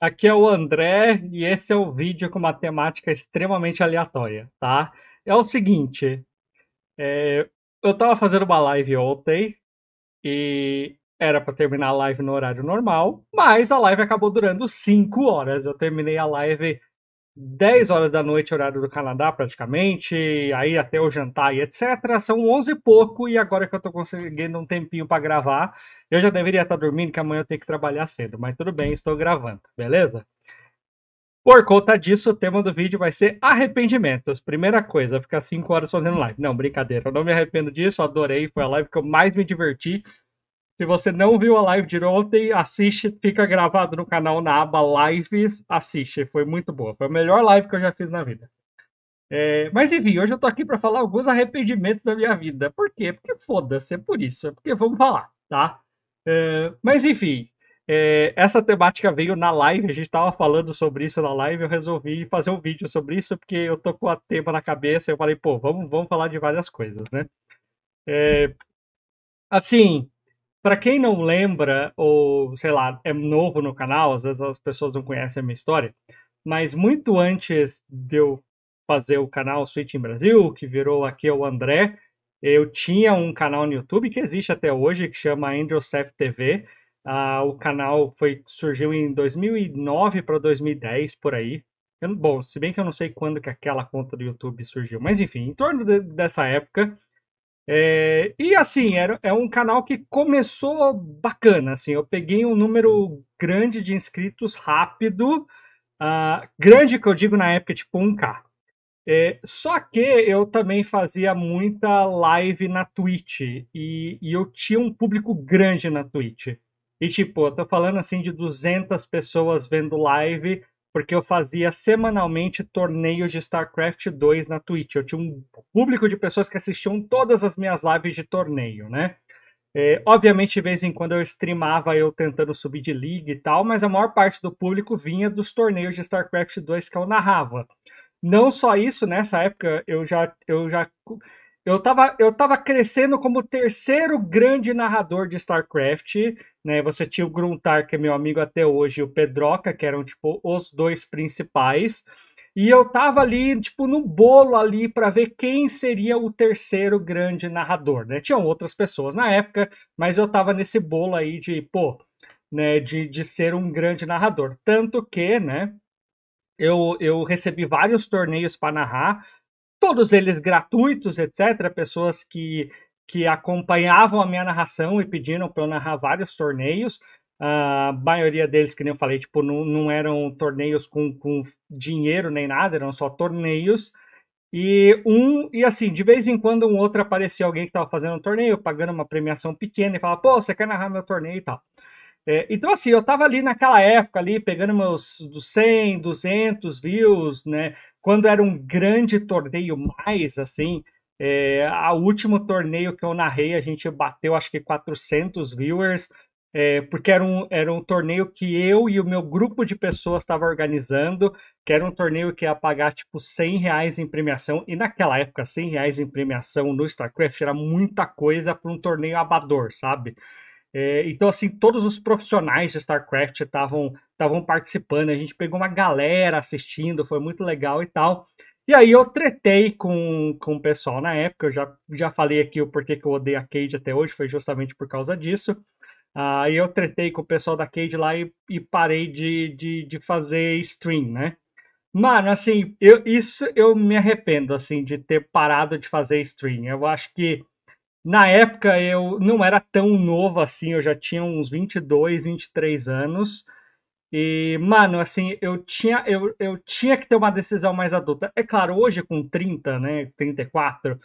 Aqui é o André e esse é o vídeo com uma temática extremamente aleatória, tá? É o seguinte, é, eu tava fazendo uma live ontem e era para terminar a live no horário normal, mas a live acabou durando 5 horas. Eu terminei a live 10 horas da noite, horário do Canadá, praticamente, aí até o jantar e etc. São 11 e pouco, e agora que eu tô conseguindo um tempinho para gravar, eu já deveria estar tá dormindo, que amanhã eu tenho que trabalhar cedo, mas tudo bem, estou gravando, beleza? Por conta disso, o tema do vídeo vai ser arrependimentos. Primeira coisa, ficar 5 horas fazendo live. Não, brincadeira, eu não me arrependo disso, adorei, foi a live que eu mais me diverti. Se você não viu a live de ontem, assiste, fica gravado no canal na aba Lives, assiste. Foi muito boa. Foi a melhor live que eu já fiz na vida. É, mas enfim, hoje eu tô aqui para falar alguns arrependimentos da minha vida. Por quê? Porque foda-se, é por isso. É porque vamos falar, tá? É, mas enfim, é, essa temática veio na live, a gente estava falando sobre isso na live, eu resolvi fazer um vídeo sobre isso, porque eu tô com a tema na cabeça, eu falei, pô, vamos, vamos falar de várias coisas, né? É, assim, para quem não lembra, ou sei lá, é novo no canal, às vezes as pessoas não conhecem a minha história, mas muito antes de eu fazer o canal Switch em Brasil, que virou aqui é o André, eu tinha um canal no YouTube que existe até hoje, que chama Androsef TV. Uh, ah, o canal foi, surgiu em 2009 para 2010, por aí. Eu, bom, se bem que eu não sei quando que aquela conta do YouTube surgiu, mas enfim, em torno de, dessa época é, e assim, era, é um canal que começou bacana, assim, eu peguei um número grande de inscritos rápido, uh, grande que eu digo na época, tipo 1k. É, só que eu também fazia muita live na Twitch, e, e, eu tinha um público grande na Twitch. E tipo, eu tô falando assim de 200 pessoas vendo live, porque eu fazia semanalmente torneios de StarCraft 2 na Twitch. Eu tinha um público de pessoas que assistiam todas as minhas lives de torneio, né? É, obviamente, de vez em quando eu streamava eu tentando subir de liga e tal, mas a maior parte do público vinha dos torneios de StarCraft 2 que eu narrava. Não só isso, nessa época eu já, eu já eu tava, eu tava crescendo como terceiro grande narrador de StarCraft, né? Você tinha o Gruntar, que é meu amigo até hoje, e o Pedroca, que eram, tipo, os dois principais. E eu tava ali, tipo, no bolo ali para ver quem seria o terceiro grande narrador, né? Tinham outras pessoas na época, mas eu tava nesse bolo aí de, pô, né, de, de ser um grande narrador. Tanto que, né, eu, eu recebi vários torneios para narrar, todos eles gratuitos, etc. Pessoas que, que acompanhavam a minha narração e pediram para eu narrar vários torneios. a maioria deles, que nem eu falei, tipo, não, não eram torneios com, com dinheiro nem nada, eram só torneios. E um, e assim, de vez em quando um outro aparecia alguém que estava fazendo um torneio, pagando uma premiação pequena e falava, pô, você quer narrar meu torneio e tal. É, então, assim, eu estava ali naquela época, ali, pegando meus dos 100, 200 views, né? Quando era um grande torneio mais, assim, é, a último torneio que eu narrei, a gente bateu acho que 400 viewers, é, porque era um, era um torneio que eu e o meu grupo de pessoas estava organizando, que era um torneio que ia pagar tipo 100 reais em premiação, e naquela época 100 reais em premiação no StarCraft era muita coisa para um torneio abador, sabe? É, então, assim, todos os profissionais de StarCraft estavam participando, a gente pegou uma galera assistindo, foi muito legal e tal. E aí eu tretei com, com o pessoal na época, eu já, já falei aqui o porquê que eu odeio a Cade até hoje, foi justamente por causa disso. Aí eu tretei com o pessoal da Cade lá e, e parei de, de, de fazer stream, né? Mano, assim, eu, isso eu me arrependo, assim, de ter parado de fazer stream. Eu acho que na época eu não era tão novo assim, eu já tinha uns 22, 23 anos. E, mano, assim, eu tinha, eu, eu tinha que ter uma decisão mais adulta. É claro, hoje com 30, né, 34,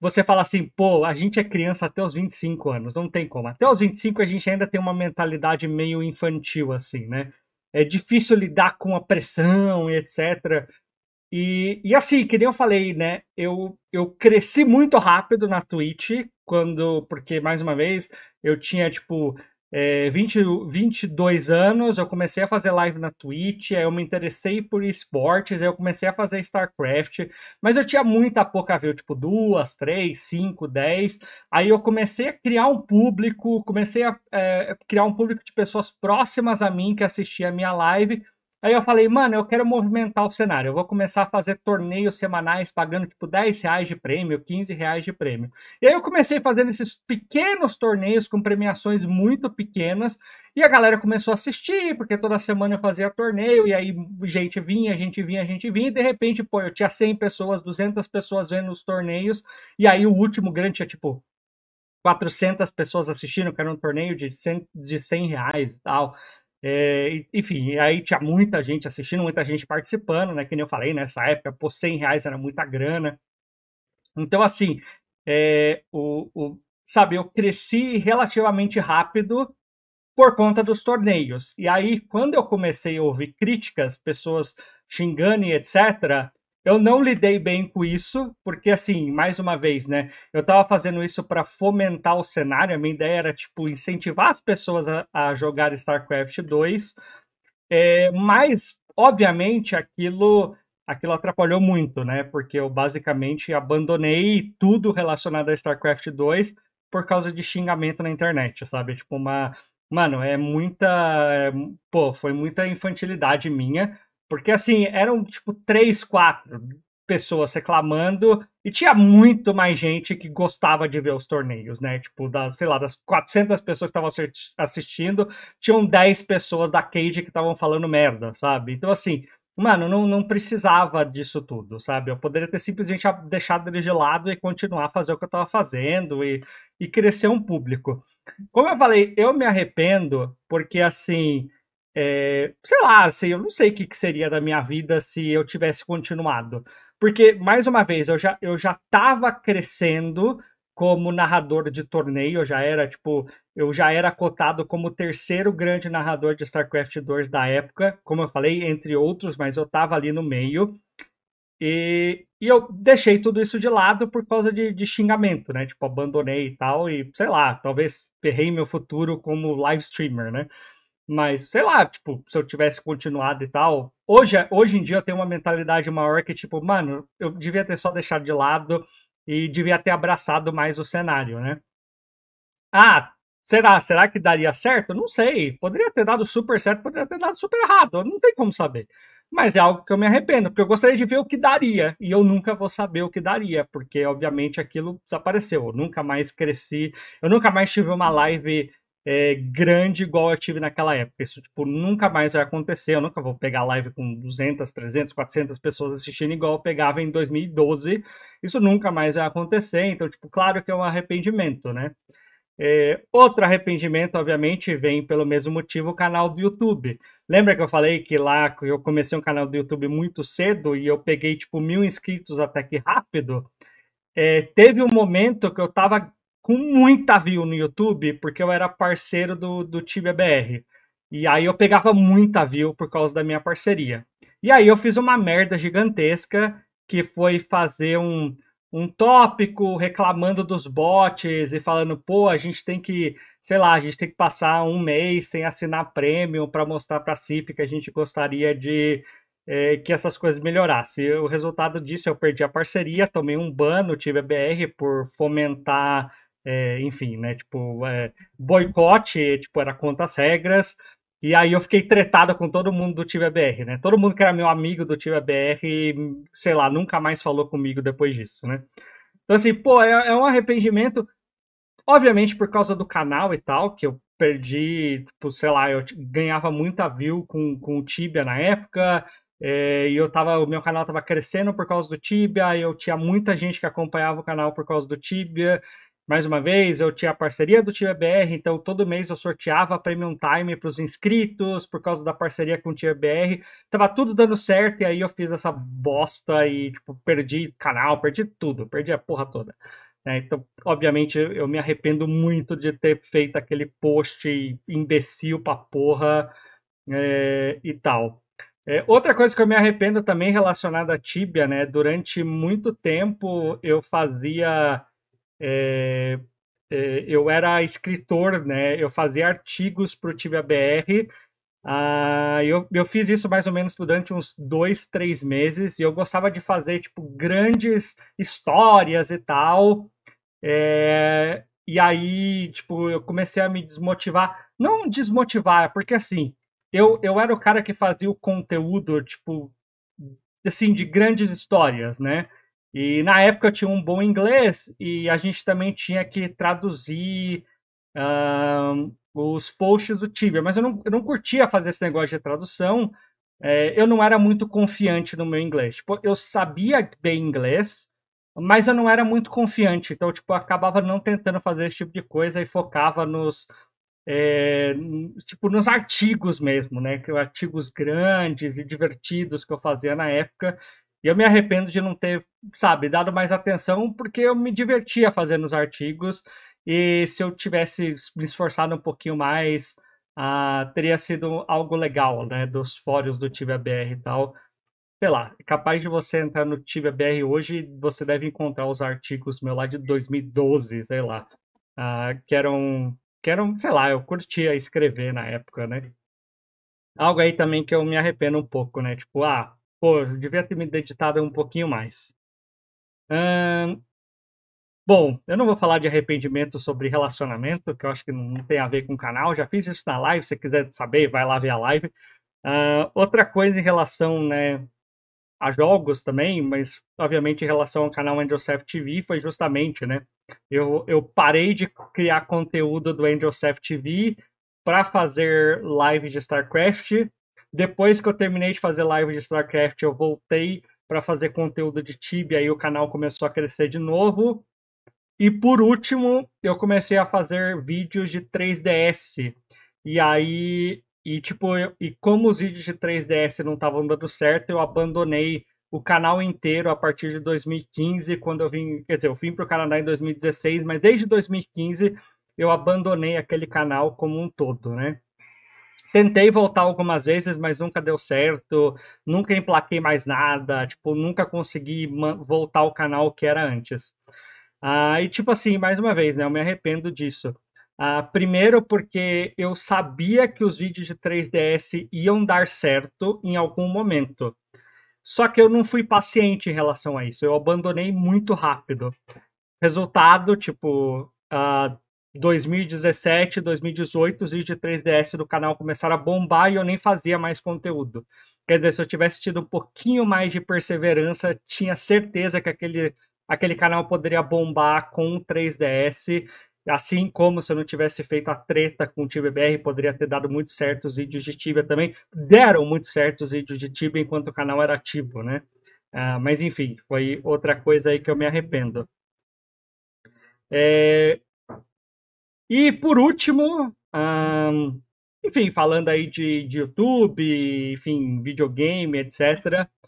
você fala assim, pô, a gente é criança até os 25 anos, não tem como. Até os 25 a gente ainda tem uma mentalidade meio infantil, assim, né? É difícil lidar com a pressão e etc. E, e assim, que nem eu falei, né? Eu, eu cresci muito rápido na Twitch, quando. Porque, mais uma vez, eu tinha, tipo, é, 20, 22 anos, eu comecei a fazer live na Twitch, aí eu me interessei por esportes, aí eu comecei a fazer StarCraft, mas eu tinha muita pouca view, tipo duas, três, cinco, dez. Aí eu comecei a criar um público, comecei a é, criar um público de pessoas próximas a mim que assistia a minha live, Aí eu falei, mano, eu quero movimentar o cenário. Eu vou começar a fazer torneios semanais pagando tipo 10 reais de prêmio, 15 reais de prêmio. E aí eu comecei fazendo esses pequenos torneios com premiações muito pequenas. E a galera começou a assistir, porque toda semana eu fazia torneio, e aí gente vinha, gente vinha, gente vinha, e de repente, pô, eu tinha 100 pessoas, 200 pessoas vendo os torneios, e aí o último grande tinha, tipo, 400 pessoas assistindo, que era um torneio de 100, de 100 reais e tal. É, enfim, aí tinha muita gente assistindo, muita gente participando, né? Que nem eu falei, nessa época, por 100 reais era muita grana. Então, assim, é, o, o, sabe, eu cresci relativamente rápido por conta dos torneios. E aí, quando eu comecei a ouvir críticas, pessoas xingando e etc., eu não lidei bem com isso, porque assim, mais uma vez, né? Eu tava fazendo isso para fomentar o cenário. A minha ideia era, tipo, incentivar as pessoas a, a jogar StarCraft 2. É, mas, obviamente, aquilo aquilo atrapalhou muito, né? Porque eu basicamente abandonei tudo relacionado a StarCraft 2 por causa de xingamento na internet, sabe? Tipo, uma. Mano, é muita. É, pô, foi muita infantilidade minha. Porque, assim, eram, tipo, três, quatro uhum. pessoas reclamando e tinha muito mais gente que gostava de ver os torneios, né? Tipo, da, sei lá, das 400 pessoas que estavam assistindo, tinham 10 pessoas da Cage que estavam falando merda, sabe? Então, assim, mano, não, não precisava disso tudo, sabe? Eu poderia ter simplesmente deixado ele de lado e continuar a fazer o que eu tava fazendo e, e crescer um público. Como eu falei, eu me arrependo porque, assim, é, sei lá, assim, eu não sei o que, que seria da minha vida se eu tivesse continuado. Porque, mais uma vez, eu já, eu já tava crescendo como narrador de torneio, eu já era, tipo, eu já era cotado como o terceiro grande narrador de StarCraft 2 da época, como eu falei, entre outros, mas eu tava ali no meio. E, e eu deixei tudo isso de lado por causa de, de xingamento, né? Tipo, abandonei e tal, e sei lá, talvez ferrei meu futuro como live streamer, né? Mas, sei lá, tipo, se eu tivesse continuado e tal. Hoje, é, hoje em dia eu tenho uma mentalidade maior que, tipo, mano, eu devia ter só deixado de lado e devia ter abraçado mais o cenário, né? Ah, será? Será que daria certo? Não sei. Poderia ter dado super certo, poderia ter dado super errado. Não tem como saber. Mas é algo que eu me arrependo, porque eu gostaria de ver o que daria. E eu nunca vou saber o que daria, porque obviamente aquilo desapareceu. Eu nunca mais cresci, eu nunca mais tive uma live é, grande igual eu tive naquela época. Isso, tipo, nunca mais vai acontecer. Eu nunca vou pegar live com 200, 300, 400 pessoas assistindo igual eu pegava em 2012. Isso nunca mais vai acontecer. Então, tipo, claro que é um arrependimento, né? É, outro arrependimento, obviamente, vem pelo mesmo motivo o canal do YouTube. Lembra que eu falei que lá eu comecei um canal do YouTube muito cedo e eu peguei, tipo, mil inscritos até que rápido? É, teve um momento que eu tava com muita view no YouTube, porque eu era parceiro do, do TBBR. E aí eu pegava muita view por causa da minha parceria. E aí eu fiz uma merda gigantesca que foi fazer um, um tópico reclamando dos bots e falando, pô, a gente tem que, sei lá, a gente tem que passar um mês sem assinar prêmio para mostrar para a CIP que a gente gostaria de é, que essas coisas melhorassem. O resultado disso, eu perdi a parceria, tomei um ban no TBBR por fomentar é, enfim, né? Tipo, é, boicote, tipo, era contra as regras. E aí eu fiquei tretada com todo mundo do Tive BR, né? Todo mundo que era meu amigo do Tive BR, sei lá, nunca mais falou comigo depois disso, né? Então, assim, pô, é, é um arrependimento, obviamente por causa do canal e tal, que eu perdi, tipo, sei lá, eu ganhava muita view com, com o Tibia na época, é, e eu tava, o meu canal tava crescendo por causa do Tibia, eu tinha muita gente que acompanhava o canal por causa do Tibia, mais uma vez, eu tinha a parceria do Tier BR, então todo mês eu sorteava Premium Time para os inscritos por causa da parceria com o Tier BR. Tava tudo dando certo e aí eu fiz essa bosta e tipo, perdi canal, perdi tudo, perdi a porra toda. Né? então, obviamente, eu me arrependo muito de ter feito aquele post imbecil pra porra é, e tal. É, outra coisa que eu me arrependo também relacionada à Tibia, né? Durante muito tempo eu fazia é, eu era escritor, né? Eu fazia artigos para o Tibia BR. Uh, ah, eu, eu fiz isso mais ou menos durante uns dois, três meses. E eu gostava de fazer, tipo, grandes histórias e tal. É, e aí, tipo, eu comecei a me desmotivar. Não desmotivar, é porque assim, eu, eu era o cara que fazia o conteúdo, tipo, assim, de grandes histórias, né? E na época eu tinha um bom inglês e a gente também tinha que traduzir uh, os posts do Tibia, mas eu não, eu não curtia fazer esse negócio de tradução, é, eu não era muito confiante no meu inglês. Tipo, eu sabia bem inglês, mas eu não era muito confiante, então tipo, eu acabava não tentando fazer esse tipo de coisa e focava nos, é, tipo nos artigos mesmo, né? Que artigos grandes e divertidos que eu fazia na época e eu me arrependo de não ter, sabe, dado mais atenção, porque eu me divertia fazendo os artigos. E se eu tivesse me esforçado um pouquinho mais, ah, teria sido algo legal, né? Dos fóruns do TibiaBR e tal. Sei lá, é capaz de você entrar no TibiaBR hoje, você deve encontrar os artigos meu lá de 2012, sei lá. Ah, que eram, que eram, sei lá, eu curtia escrever na época, né? Algo aí também que eu me arrependo um pouco, né? Tipo, ah, Pô, eu devia ter me dedicado um pouquinho mais. Hum, bom, eu não vou falar de arrependimento sobre relacionamento, que eu acho que não tem a ver com o canal. Já fiz isso na live. Se quiser saber, vai lá ver a live. Uh, outra coisa em relação né, a jogos também, mas obviamente em relação ao canal AngelCef TV, foi justamente, né? Eu, eu parei de criar conteúdo do AngelCef TV para fazer live de StarCraft depois que eu terminei de fazer live de StarCraft, eu voltei para fazer conteúdo de Tibia e o canal começou a crescer de novo. E por último, eu comecei a fazer vídeos de 3DS. E aí, e tipo, eu, e como os vídeos de 3DS não estavam dando certo, eu abandonei o canal inteiro a partir de 2015, quando eu vim, quer dizer, eu vim pro Canadá em 2016, mas desde 2015 eu abandonei aquele canal como um todo, né? Tentei voltar algumas vezes, mas nunca deu certo. Nunca emplaquei mais nada. Tipo, nunca consegui voltar ao canal que era antes. Ah, e tipo assim, mais uma vez, né? Eu me arrependo disso. Ah, primeiro porque eu sabia que os vídeos de 3DS iam dar certo em algum momento. Só que eu não fui paciente em relação a isso. Eu abandonei muito rápido. Resultado, tipo, ah. 2017, 2018, os vídeos 3DS do canal começaram a bombar e eu nem fazia mais conteúdo. Quer dizer, se eu tivesse tido um pouquinho mais de perseverança, tinha certeza que aquele, aquele canal poderia bombar com o 3DS. Assim como se eu não tivesse feito a treta com o TBBR, poderia ter dado muito certo os vídeos de Tibia também. Deram muito certo os vídeos de Tibia enquanto o canal era ativo, né? Ah, mas enfim, foi outra coisa aí que eu me arrependo. É, e por último, um, enfim, falando aí de, de YouTube, enfim, videogame, etc. Uh,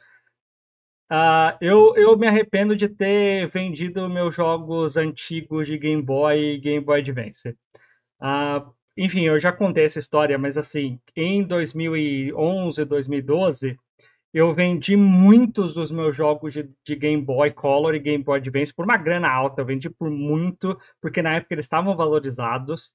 ah, eu, eu me arrependo de ter vendido meus jogos antigos de Game Boy e Game Boy Advance. Uh, enfim, eu já contei essa história, mas assim, em 2011, 2012, eu vendi muitos dos meus jogos de, de, Game Boy Color e Game Boy Advance por uma grana alta. Eu vendi por muito, porque na época eles estavam valorizados,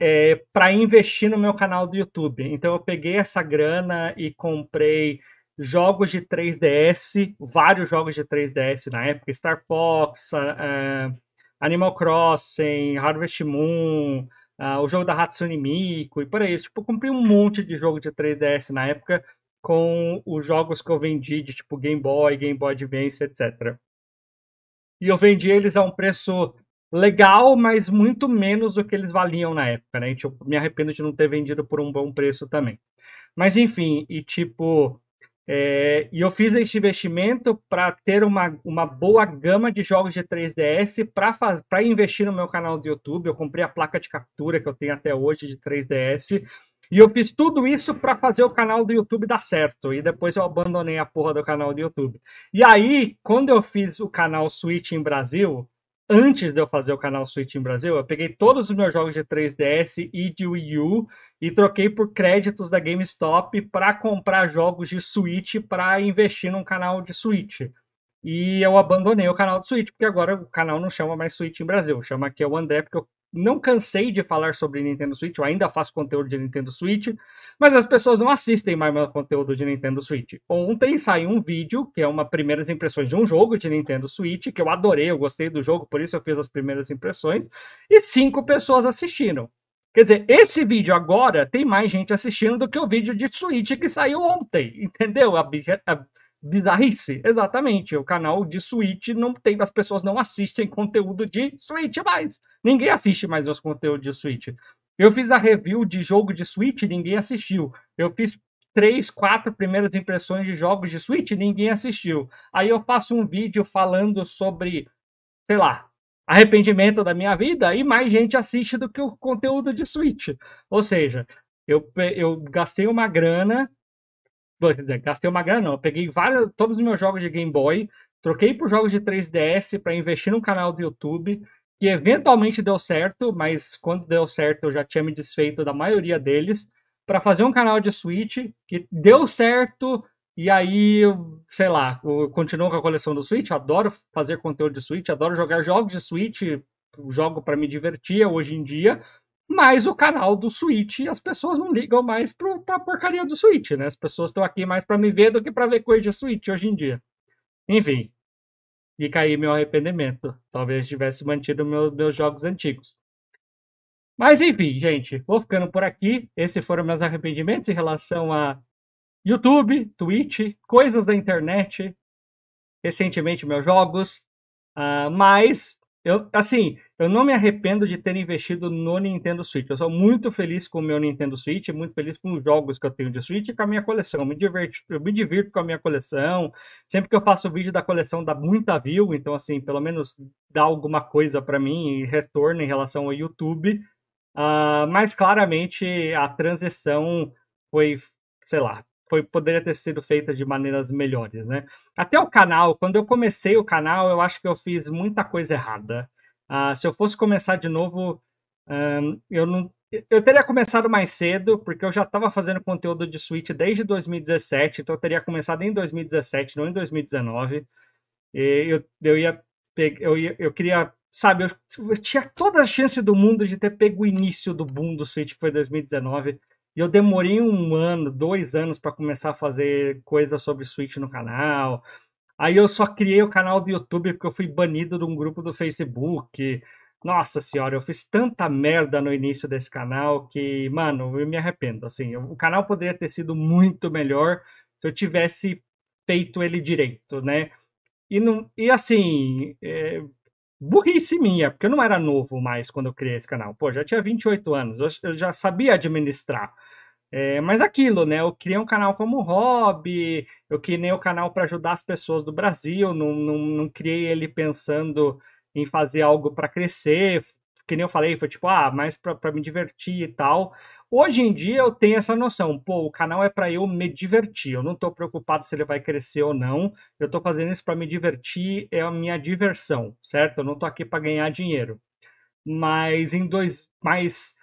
é, eh, para investir no meu canal do YouTube. Então eu peguei essa grana e comprei jogos de 3DS, vários jogos de 3DS na época, Star Fox, uh, Animal Crossing, Harvest Moon, uh, o jogo da Hatsune Miku e por aí. Tipo, eu comprei um monte de jogo de 3DS na época com os jogos que eu vendi de tipo Game Boy, Game Boy Advance, etc. E eu vendi eles a um preço legal, mas muito menos do que eles valiam na época, né? E, tipo, me arrependo de não ter vendido por um bom preço também. Mas enfim, e tipo, é, e eu fiz esse investimento para ter uma, uma boa gama de jogos de 3DS para investir no meu canal do YouTube. Eu comprei a placa de captura que eu tenho até hoje de 3DS e eu fiz tudo isso para fazer o canal do YouTube dar certo. E depois eu abandonei a porra do canal do YouTube. E aí, quando eu fiz o canal Switch em Brasil, antes de eu fazer o canal Switch em Brasil, eu peguei todos os meus jogos de 3DS e de Wii U e troquei por créditos da GameStop para comprar jogos de Switch para investir num canal de Switch. E eu abandonei o canal do Switch, porque agora o canal não chama mais Switch em Brasil, chama aqui é o André, porque eu não cansei de falar sobre Nintendo Switch, eu ainda faço conteúdo de Nintendo Switch, mas as pessoas não assistem mais meu conteúdo de Nintendo Switch. Ontem saiu um vídeo, que é uma primeiras impressões de um jogo de Nintendo Switch, que eu adorei, eu gostei do jogo, por isso eu fiz as primeiras impressões, e cinco pessoas assistiram. Quer dizer, esse vídeo agora tem mais gente assistindo do que o vídeo de Switch que saiu ontem, entendeu? A, a bizarrice. Exatamente. O canal de Switch não tem. As pessoas não assistem conteúdo de Switch mais. Ninguém assiste mais os conteúdos de Switch. Eu fiz a review de jogo de Switch, ninguém assistiu. Eu fiz três, quatro primeiras impressões de jogos de Switch, ninguém assistiu. Aí eu faço um vídeo falando sobre, sei lá, arrependimento da minha vida e mais gente assiste do que o conteúdo de Switch. Ou seja, eu, eu gastei uma grana Quer dizer, gastei uma grana, não. Eu peguei vários, todos os meus jogos de Game Boy, troquei por jogos de 3DS para investir num canal do YouTube, que eventualmente deu certo, mas quando deu certo eu já tinha me desfeito da maioria deles, para fazer um canal de Switch, que deu certo, e aí, sei lá, eu continuo com a coleção do Switch, adoro fazer conteúdo de Switch, adoro jogar jogos de Switch, jogo para me divertir hoje em dia, mais o canal do Switch, as pessoas não ligam mais pro, pra porcaria do Switch, né? As pessoas estão aqui mais para me ver do que para ver coisa de Switch hoje em dia. Enfim, fica aí meu arrependimento. Talvez tivesse mantido meu, meus jogos antigos. Mas enfim, gente, vou ficando por aqui. Esses foram meus arrependimentos em relação a YouTube, Twitch, coisas da internet, recentemente meus jogos. Uh, mas eu, assim, eu não me arrependo de ter investido no Nintendo Switch. Eu sou muito feliz com o meu Nintendo Switch, muito feliz com os jogos que eu tenho de Switch e com a minha coleção. Eu me, diverto, eu me divirto com a minha coleção. Sempre que eu faço vídeo da coleção dá muita view, então, assim, pelo menos dá alguma coisa para mim e retorno em relação ao YouTube. Uh, mas claramente a transição foi, sei lá, foi, poderia ter sido feita de maneiras melhores, né? Até o canal, quando eu comecei o canal, eu acho que eu fiz muita coisa errada. Uh, se eu fosse começar de novo, um, eu não eu teria começado mais cedo, porque eu já estava fazendo conteúdo de Switch desde 2017, então eu teria começado em 2017, não em 2019. E eu, eu ia, eu, ia, eu queria, sabe, eu, eu, tinha toda a chance do mundo de ter pego o início do boom do Switch, que foi 2019. E eu demorei um ano, dois anos para começar a fazer coisa sobre Switch no canal. Aí eu só criei o canal do YouTube porque eu fui banido de um grupo do Facebook. Nossa senhora, eu fiz tanta merda no início desse canal que, mano, eu me arrependo. Assim, o canal poderia ter sido muito melhor se eu tivesse feito ele direito, né? E, não, e assim, é, burrice minha, porque eu não era novo mais quando eu criei esse canal. Pô, já tinha 28 anos, eu já sabia administrar. É, mas aquilo, né? Eu criei um canal como hobby, eu criei o um canal para ajudar as pessoas do Brasil, não, não, não criei ele pensando em fazer algo para crescer. Que nem eu falei, foi tipo, ah, mais para me divertir e tal. Hoje em dia eu tenho essa noção, pô, o canal é para eu me divertir, eu não estou preocupado se ele vai crescer ou não, eu estou fazendo isso para me divertir, é a minha diversão, certo? Eu não estou aqui para ganhar dinheiro. Mas em dois, mas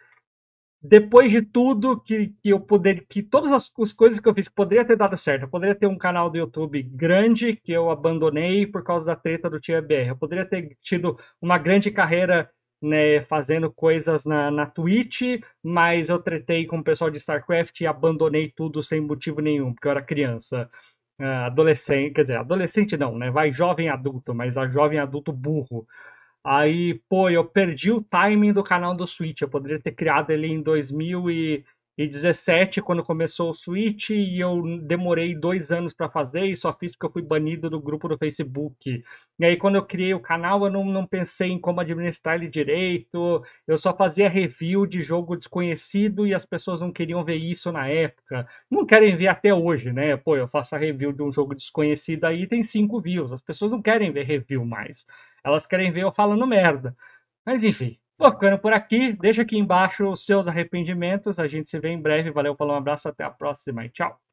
depois de tudo que, que eu poder, que todas as, as, coisas que eu fiz que poderia ter dado certo, eu poderia ter um canal do YouTube grande que eu abandonei por causa da treta do TBR, eu poderia ter tido uma grande carreira né, fazendo coisas na, na Twitch, mas eu tretei com o pessoal de StarCraft e abandonei tudo sem motivo nenhum, porque eu era criança. Uh, adolescente, quer dizer, adolescente não, né? Vai jovem adulto, mas a jovem adulto burro. Aí, pô, eu perdi o timing do canal do Switch. Eu poderia ter criado ele em 2000 e 2017, quando começou o Switch, e eu demorei dois anos para fazer e só fiz porque eu fui banido do grupo do Facebook. E aí, quando eu criei o canal, eu não, não pensei em como administrar ele direito, eu só fazia review de jogo desconhecido e as pessoas não queriam ver isso na época. Não querem ver até hoje, né? Pô, eu faço a review de um jogo desconhecido aí tem cinco views. As pessoas não querem ver review mais. Elas querem ver eu falando merda. Mas enfim, Vou ficando por aqui. Deixa aqui embaixo os seus arrependimentos. A gente se vê em breve. Valeu, falou, um abraço, até a próxima e tchau.